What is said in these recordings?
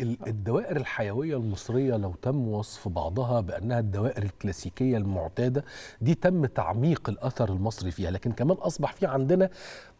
الدوائر الحيوية المصرية لو تم وصف بعضها بأنها الدوائر الكلاسيكية المعتادة دي تم تعميق الأثر المصري فيها لكن كمان أصبح في عندنا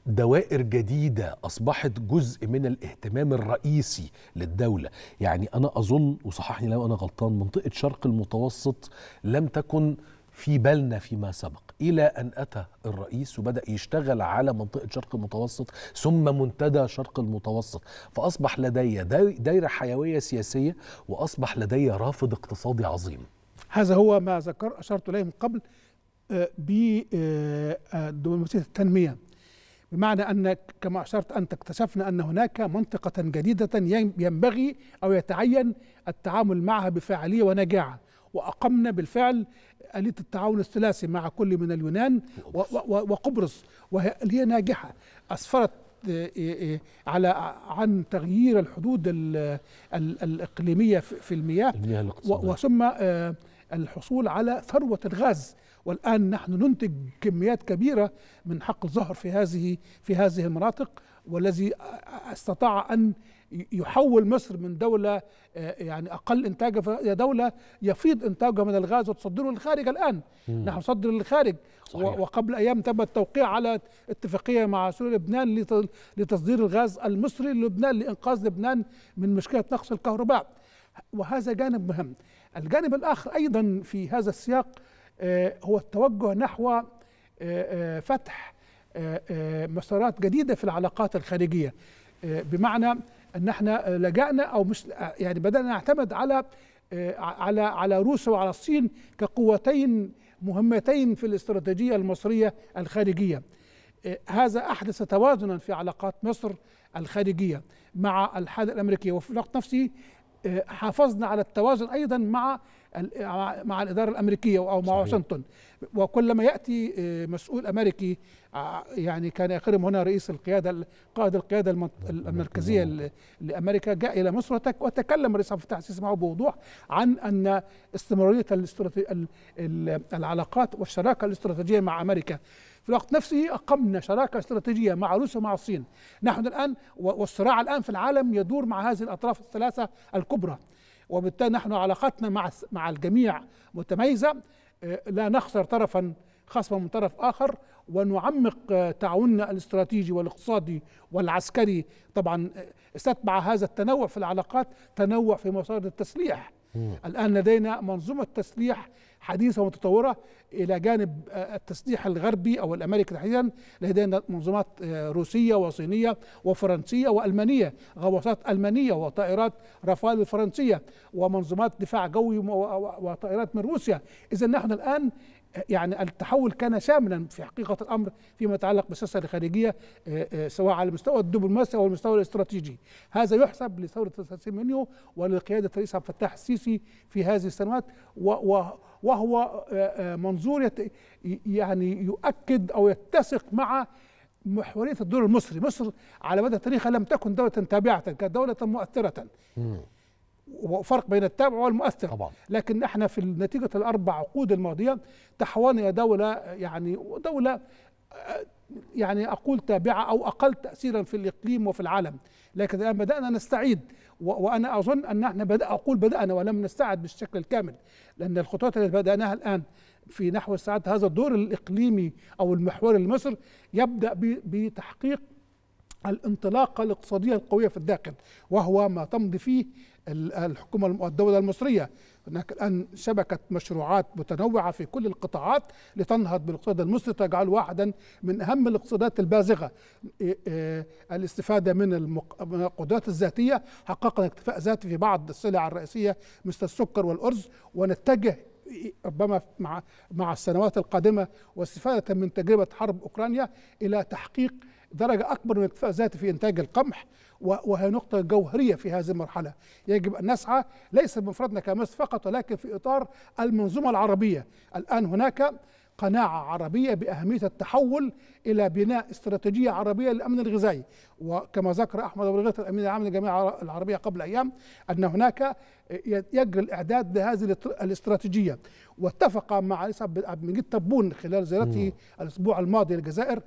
دوائر جديدة أصبحت جزء من الاهتمام الرئيسي للدولة يعني أنا أظن وصححني لو أنا غلطان منطقة شرق المتوسط لم تكن في بالنا فيما سبق إلى أن أتى الرئيس وبدأ يشتغل على منطقة شرق المتوسط ثم منتدى شرق المتوسط فأصبح لدي دايرة حيوية سياسية وأصبح لدي رافض اقتصادي عظيم هذا هو ما ذكر أشرت إليه من قبل آه، بدبلوماسية آه، آه، التنمية بمعنى أن كما أشرت أنت اكتشفنا أن هناك منطقة جديدة ينبغي أو يتعين التعامل معها بفاعلية ونجاعة وأقمنا بالفعل آلية التعاون الثلاثي مع كل من اليونان وقبرص وهي ناجحة أسفرت آه، آه، آه، على عن تغيير الحدود الإقليمية في المياه وثم الحصول على ثروة الغاز والآن نحن ننتج كميات كبيرة من حق الظهر في هذه في هذه المناطق والذي استطاع أن يحول مصر من دولة آه، يعني أقل إنتاجا إلى دولة يفيض إنتاجها من الغاز وتصدره للخارج الآن مم. نحن نصدر للخارج صحيح. وقبل أيام تم التوقيع على اتفاقية مع سوريا لبنان لتصدير الغاز المصري للبنان لإنقاذ لبنان من مشكلة نقص الكهرباء وهذا جانب مهم الجانب الآخر أيضا في هذا السياق آه، هو التوجه نحو آه، فتح آه، آه، مسارات جديده في العلاقات الخارجيه آه، بمعنى ان احنا لجانا او مش يعني بدانا نعتمد على على على روسيا وعلى الصين كقوتين مهمتين في الاستراتيجيه المصريه الخارجيه هذا احدث توازنا في علاقات مصر الخارجيه مع الحاله الامريكيه وفي الوقت نفسه حافظنا على التوازن ايضا مع مع الاداره الامريكيه او مع واشنطن وكلما ياتي آه، مسؤول امريكي آه، يعني كان يخرم هنا رئيس القياده قائد القياده المركزيه لامريكا جاء الى مصر وتكلم رئيس عبد الفتاح السيسي معه بوضوح عن ان استمراريه العلاقات والشراكه الاستراتيجيه مع امريكا في الوقت نفسه أقمنا شراكة استراتيجية مع روسيا ومع الصين نحن الآن والصراع الآن في العالم يدور مع هذه الأطراف الثلاثة الكبرى وبالتالي نحن علاقتنا مع مع الجميع متميزه آه، لا نخسر طرفا خصما من طرف اخر ونعمق آه، تعاوننا الاستراتيجي والاقتصادي والعسكري طبعا آه، استتبع هذا التنوع في العلاقات تنوع في مسار التسليح مم. الآن لدينا منظومة تسليح حديثة ومتطورة إلى جانب آه، التسليح الغربي أو الأمريكي تحديدا لدينا منظومات آه، روسية وصينية وفرنسية وألمانية غواصات ألمانية وطائرات رافال الفرنسية ومنظومات دفاع جوي وطائرات من روسيا إذا نحن الآن يعني التحول كان شاملا في حقيقه الامر فيما يتعلق بالسياسه الخارجيه آه، آه، سواء على المستوى الدبلوماسي او المستوى الاستراتيجي هذا يحسب لثوره يونيو ولقياده الرئيس عبد الفتاح السيسي في هذه السنوات وهو آه، منظور يعني يؤكد او يتسق مع محوريه الدور المصري مصر على مدى تاريخها لم تكن دوله تابعه كانت دوله مؤثره وفرق بين التابع والمؤثر طبعا. لكن احنا في نتيجه الاربع عقود الماضيه تحولنا الى دوله يعني دوله آه، يعني اقول تابعه او اقل تاثيرا في الاقليم وفي العالم لكن الان بدانا نستعيد وانا اظن ان احنا بدا اقول بدانا ولم نستعد بالشكل الكامل لان الخطوات التي بداناها الان في نحو استعاده هذا الدور الاقليمي او المحوري لمصر يبدا بتحقيق الانطلاقه الاقتصاديه القويه في الداخل وهو ما تمضي فيه الحكومة الدولة المصرية هناك الآن شبكة مشروعات متنوعة في كل القطاعات لتنهض بالاقتصاد المصري تجعل واحدا من أهم الاقتصادات البازغة إيه، إيه، الاستفادة من القدرات الذاتية حققنا اكتفاء ذاتي في بعض السلع الرئيسية مثل السكر والأرز ونتجه إيه، ربما مع مع السنوات القادمه واستفاده من تجربه حرب اوكرانيا الى تحقيق درجة أكبر من الاكتفاء الذاتي في إنتاج القمح وهي نقطة جوهرية في هذه المرحلة يجب أن نسعى ليس بمفردنا كمصر فقط ولكن في إطار المنظومة العربية الآن هناك قناعة عربية بأهمية التحول إلى بناء استراتيجية عربية للأمن الغذائي وكما ذكر أحمد أبو الغيث الأمين العام للجامعة العربية قبل أيام أن هناك يجري الإعداد لهذه الاستراتيجية واتفق مع رئيس عبد المجيد تبون خلال زيارته الأسبوع الماضي للجزائر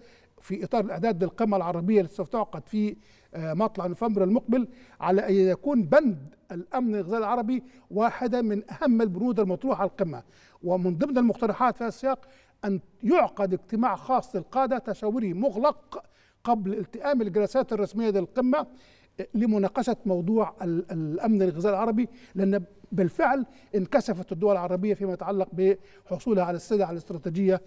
في إطار الإعداد للقمة العربية التي سوف تعقد في آه، مطلع نوفمبر المقبل على أن يكون بند الأمن الغذائي العربي واحدة من أهم البنود المطروحة على القمة ومن ضمن المقترحات في هذا السياق أن يعقد اجتماع خاص للقادة تشاوري مغلق قبل التئام الجلسات الرسمية للقمة لمناقشة موضوع الأمن الغذائي العربي لأن بالفعل انكشفت الدول العربية فيما يتعلق بحصولها على السلع الاستراتيجية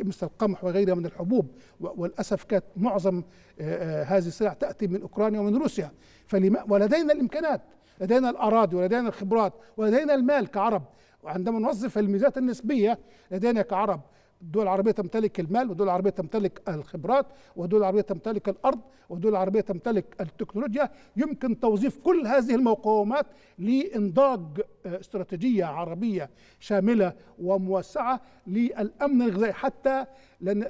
مثل القمح وغيرها من الحبوب وللأسف كانت معظم آه، آه، هذه السلع تأتي من أوكرانيا ومن روسيا فلما ولدينا الإمكانات لدينا الأراضي ولدينا الخبرات ولدينا المال كعرب وعندما نوظف الميزات النسبية لدينا كعرب الدول العربية تمتلك المال والدول العربية تمتلك الخبرات والدول العربية تمتلك الأرض والدول العربية تمتلك التكنولوجيا يمكن توظيف كل هذه المقومات لإنضاج آه، استراتيجية عربية شاملة وموسعة للأمن الغذائي حتى لأن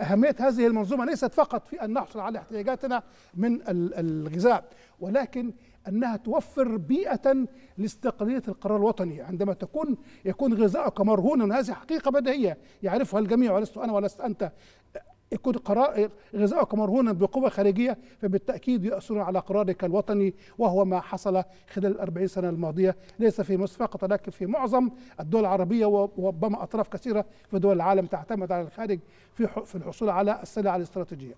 أهمية هذه المنظومة ليست فقط في أن نحصل على احتياجاتنا من الغذاء ولكن أنها توفر بيئة لاستقلالية القرار الوطني عندما تكون يكون غذاؤك مرهونا هذه حقيقة بديهية يعرفها الجميع ولست أنا ولست أنت يكون قرار غذاءك مرهونا بقوة خارجية فبالتأكيد يؤثر على قرارك الوطني وهو ما حصل خلال الأربعين سنة الماضية ليس في مصر فقط لكن في معظم الدول العربية وربما أطراف كثيرة في دول العالم تعتمد على الخارج في الحصول على السلع الاستراتيجية